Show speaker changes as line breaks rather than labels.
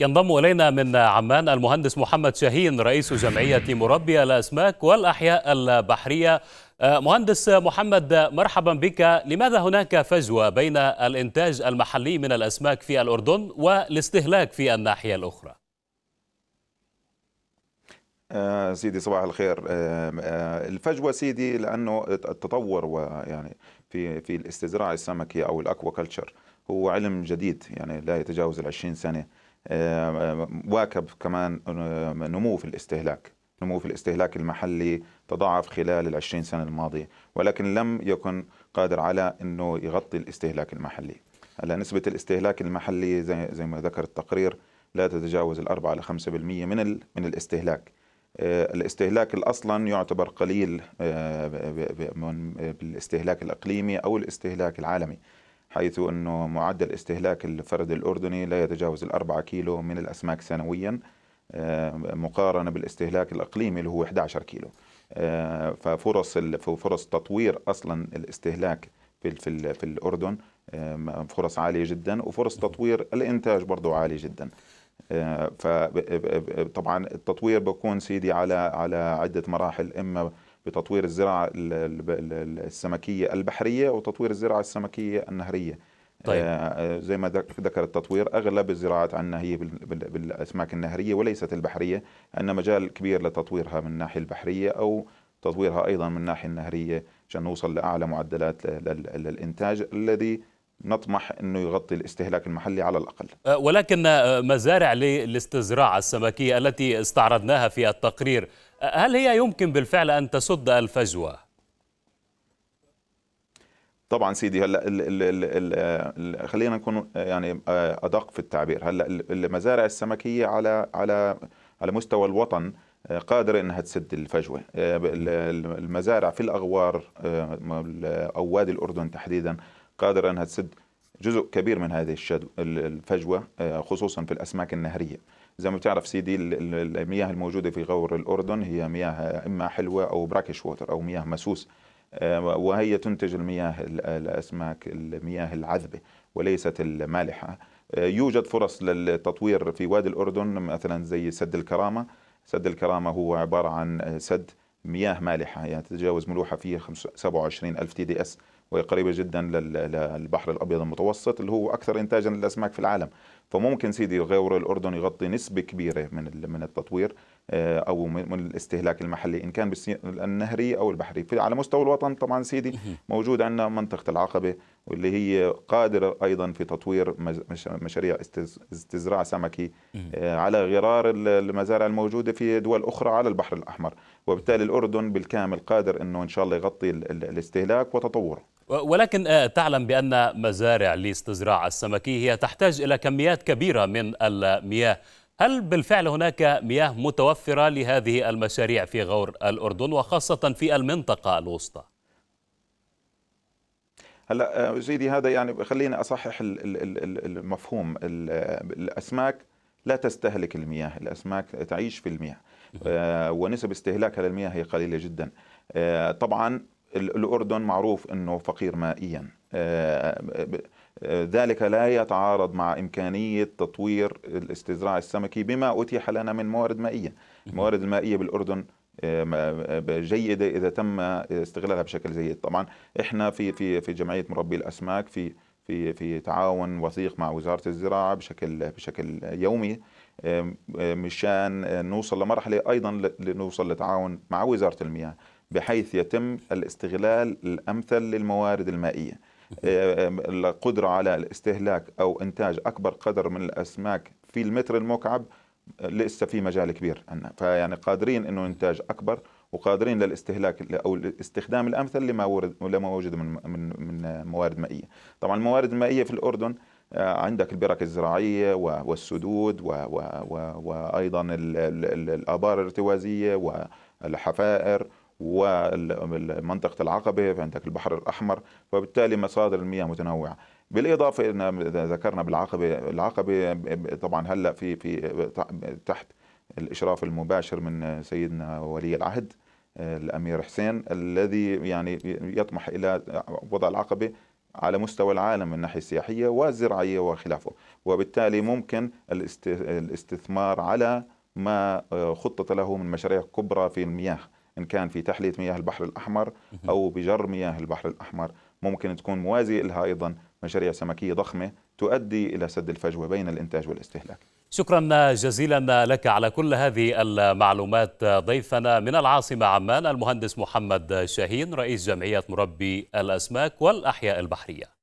ينضم إلينا من عمان المهندس محمد شاهين رئيس جمعية مربي الأسماك والأحياء البحرية آه، مهندس محمد مرحبا بك لماذا هناك فجوة بين الإنتاج المحلي من الأسماك في الأردن والاستهلاك في الناحية الأخرى
آه سيدي صباح الخير آه, آه، الفجوة سيدي لأنه التطور ويعني في في الاستزراع السمكي أو الأكوا كلتشر هو علم جديد يعني لا يتجاوز ال 20 سنة آه، واكب كمان آه، نمو في الاستهلاك نمو في الاستهلاك المحلي تضاعف خلال العشرين سنة الماضية ولكن لم يكن قادر على أنه يغطي الاستهلاك المحلي هلا نسبة الاستهلاك المحلي زي, ما ذكر التقرير لا تتجاوز الأربعة إلى خمسة بالمية من, من الاستهلاك آه، الاستهلاك اصلا يعتبر قليل بالاستهلاك الاقليمي او الاستهلاك العالمي حيث أنه معدل استهلاك الفرد الأردني لا يتجاوز الأربعة كيلو من الأسماك سنويا آه، مقارنة بالاستهلاك الإقليمي اللي هو 11 كيلو آه، ففرص فرص تطوير أصلا الاستهلاك في في في الاردن آه، فرص عاليه جدا وفرص تطوير الانتاج برضه عاليه جدا فطبعا التطوير بكون سيدي على على عده مراحل اما بتطوير الزراعة السمكية البحرية وتطوير الزراعة السمكية النهرية طيب. آه، آه، زي ما ذكر التطوير اغلب الزراعات عندنا هي بالاسماك النهريه وليست البحريه عندنا مجال كبير لتطويرها من الناحيه البحريه او تطويرها ايضا من الناحيه النهريه عشان نوصل لاعلى معدلات للانتاج الذي نطمح انه يغطي الاستهلاك المحلي على الاقل.
آه، ولكن مزارع للاستزراع السمكيه التي استعرضناها في التقرير هل هي يمكن بالفعل أن تسد الفجوة؟
طبعا سيدي هلا الـ الـ الـ الـ خلينا نكون يعني آه، ادق في التعبير هلا المزارع السمكيه على على على مستوى الوطن آه، قادرة أنها تسد الفجوة آه، المزارع في الأغوار أو وادي الأردن تحديدا قادرة أنها تسد جزء كبير من هذه الفجوة آه، خصوصا في الأسماك النهرية زي ما بتعرف سيدي المياه الموجودة في غور الأردن هي مياه إما حلوة أو براكش ووتر أو مياه مسوس آه، وهي تنتج المياه الأسماك المياه العذبة وليست المالحة آه، يوجد فرص للتطوير في وادي الأردن مثلا زي سد الكرامة سد الكرامة هو عبارة عن سد مياه مالحة يعني تتجاوز ملوحة فيها 27 ألف تي دي اس وهي قريبة جدا للبحر الأبيض المتوسط اللي هو أكثر إنتاجا للأسماك في العالم فممكن سيدي غور الأردن يغطي نسبة كبيرة من من التطوير آه، او من الاستهلاك المحلي ان كان النهري او البحري في على مستوى الوطن طبعا سيدي موجود عندنا منطقه العقبه واللي هي قادره ايضا في تطوير مشاريع استزراع سمكي آه، على غرار المزارع الموجوده في دول اخرى على البحر الاحمر وبالتالي الاردن بالكامل قادر انه ان شاء الله يغطي الاستهلاك وتطوره
ولكن آه، تعلم بان مزارع لاستزراع السمكي هي تحتاج الى كميات كبيره من المياه هل بالفعل هناك مياه متوفرة لهذه المشاريع في غور الأردن وخاصة في المنطقة الوسطى؟
هلا سيدي آه، هذا يعني خليني اصحح المفهوم الاسماك لا تستهلك المياه الاسماك تعيش في المياه آه، ونسب استهلاكها للمياه هي قليله جدا آه، طبعا الأردن معروف أنه فقير مائيا آه، آه، ذلك لا يتعارض مع إمكانية تطوير الاستزراع السمكي بما أتيح لنا من موارد مائية الموارد المائية بالأردن آه، جيدة إذا تم استغلالها بشكل جيد طبعا إحنا في في في جمعية مربي الأسماك في في في تعاون وثيق مع وزارة الزراعة بشكل بشكل يومي مشان نوصل لمرحلة أيضا لنوصل لتعاون مع وزارة المياه بحيث يتم الاستغلال الأمثل للموارد المائية آه، آه، القدرة على الاستهلاك أو إنتاج أكبر قدر من الأسماك في المتر المكعب آه، لسه في مجال كبير عندنا فيعني قادرين انه انتاج اكبر وقادرين للاستهلاك او الاستخدام الامثل لما ورد لما وجد من من من موارد مائيه طبعا الموارد المائيه في الاردن عندك البرك الزراعيه والسدود وايضا الابار الارتوازيه والحفائر ومنطقة العقبة عندك البحر الأحمر فبالتالي مصادر المياه متنوعة بالإضافة إن ذكرنا بالعقبة العقبة طبعا هلأ في في تحت الإشراف المباشر من سيدنا ولي العهد الأمير حسين الذي يعني يطمح إلى وضع العقبة على مستوى العالم من الناحية السياحية والزراعية وخلافه وبالتالي ممكن الاستثمار على ما خطط له من مشاريع كبرى في المياه إن كان في تحلية مياه البحر الأحمر أو بجر مياه البحر الأحمر ممكن تكون موازية لها أيضا مشاريع سمكية ضخمة تؤدي إلى سد الفجوة بين الإنتاج والاستهلاك
شكرا جزيلا لك على كل هذه المعلومات ضيفنا من العاصمة عمان المهندس محمد شاهين رئيس جمعية مربي الأسماك والأحياء البحرية